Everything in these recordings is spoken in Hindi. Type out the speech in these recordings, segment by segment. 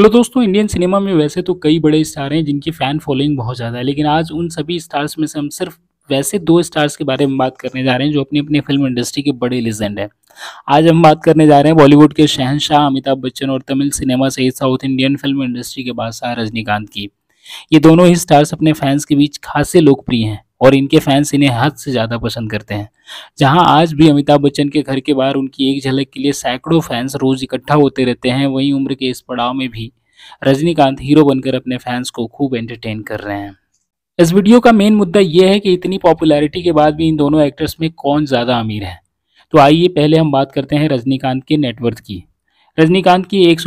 लो दोस्तों इंडियन सिनेमा में वैसे तो कई बड़े स्टार हैं जिनकी फैन फॉलोइंग बहुत ज़्यादा है लेकिन आज उन सभी स्टार्स में से हम सिर्फ वैसे दो स्टार्स के बारे में बात करने जा रहे हैं जो अपनी अपनी फिल्म इंडस्ट्री के बड़े लेजेंड हैं आज हम बात करने जा रहे हैं बॉलीवुड के शहनशाह अमिताभ बच्चन और तमिल सिनेमा सहित साउथ इंडियन फिल्म इंडस्ट्री के बादशाह रजनीकांत की ये दोनों ही स्टार्स अपने फैंस के बीच खासे लोकप्रिय हैं और इनके फैंस इन्हें हद से ज़्यादा पसंद करते हैं जहां आज भी अमिताभ बच्चन के घर के बाहर उनकी एक झलक के लिए सैकड़ों फैंस रोज इकट्ठा होते रहते हैं वहीं उम्र के इस पड़ाव में भी रजनीकांत हीरो बनकर अपने फैंस को खूब एंटरटेन कर रहे हैं इस वीडियो का मेन मुद्दा यह है कि इतनी पॉपुलैरिटी के बाद भी इन दोनों एक्टर्स में कौन ज़्यादा अमीर है तो आइए पहले हम बात करते हैं रजनीकांत के नेटवर्थ की रजनीकांत की एक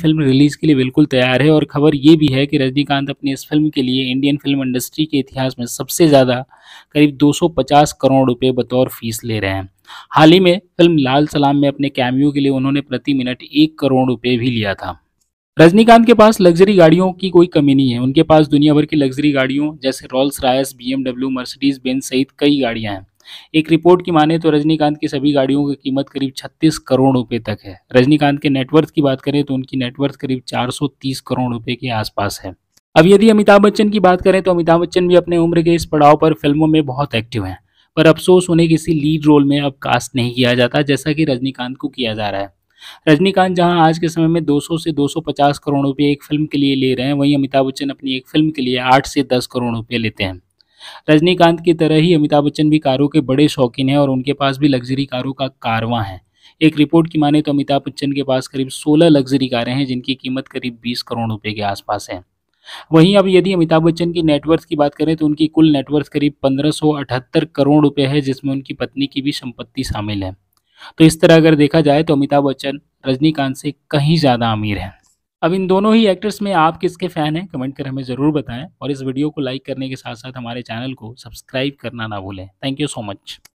फिल्म रिलीज के लिए बिल्कुल तैयार है और खबर ये भी है कि रजनीकांत अपनी इस फिल्म के लिए इंडियन फिल्म इंडस्ट्री के इतिहास में सबसे ज़्यादा करीब 250 करोड़ रुपए बतौर फीस ले रहे हैं हाल ही में फिल्म लाल सलाम में अपने कैमियो के लिए उन्होंने प्रति मिनट एक करोड़ रुपये भी लिया था रजनीकांत के पास लग्जरी गाड़ियों की कोई कमी नहीं है उनके पास दुनिया भर की लग्जरी गाड़ियों जैसे Rolls Royce BMW Mercedes Benz सहित कई गाड़ियां हैं एक रिपोर्ट की माने तो रजनीकांत की सभी गाड़ियों की कीमत करीब 36 करोड़ रुपए तक है रजनीकांत के नेटवर्थ की बात करें तो उनकी नेटवर्थ करीब 430 करोड़ रुपए के आसपास है अब यदि अमिताभ बच्चन की बात करें तो अमिताभ बच्चन भी अपने उम्र के इस पड़ाव पर फिल्मों में बहुत एक्टिव हैं पर अफसोस उन्हें किसी लीड रोल में अब कास्ट नहीं किया जाता जैसा कि रजनीकांत को किया जा रहा है रजनीकांत जहां आज के समय में 200 से 250 करोड़ रुपए एक फिल्म के लिए ले रहे हैं वहीं अमिताभ बच्चन अपनी एक फिल्म के लिए 8 से 10 करोड़ रुपए लेते हैं रजनीकांत की तरह ही अमिताभ बच्चन भी कारों के बड़े शौकीन हैं और उनके पास भी लग्जरी कारों का कारवां है एक रिपोर्ट की माने तो अमिताभ बच्चन के पास करीब 16 लग्जरी कारें हैं जिनकी कीमत करीब 20 करोड़ रुपए के आसपास है वहीं अब यदि अमिताभ बच्चन की नेटवर्थ की बात करें तो उनकी कुल नेटवर्थ करीब 1578 करोड़ रुपए है जिसमें उनकी पत्नी की भी संपत्ति शामिल है तो इस तरह अगर देखा जाए तो अमिताभ बच्चन रजनीकांत से कहीं ज़्यादा अमीर हैं अब इन दोनों ही एक्टर्स में आप किसके फ़ैन हैं कमेंट कर हमें ज़रूर बताएं और इस वीडियो को लाइक करने के साथ साथ हमारे चैनल को सब्सक्राइब करना ना भूलें थैंक यू सो मच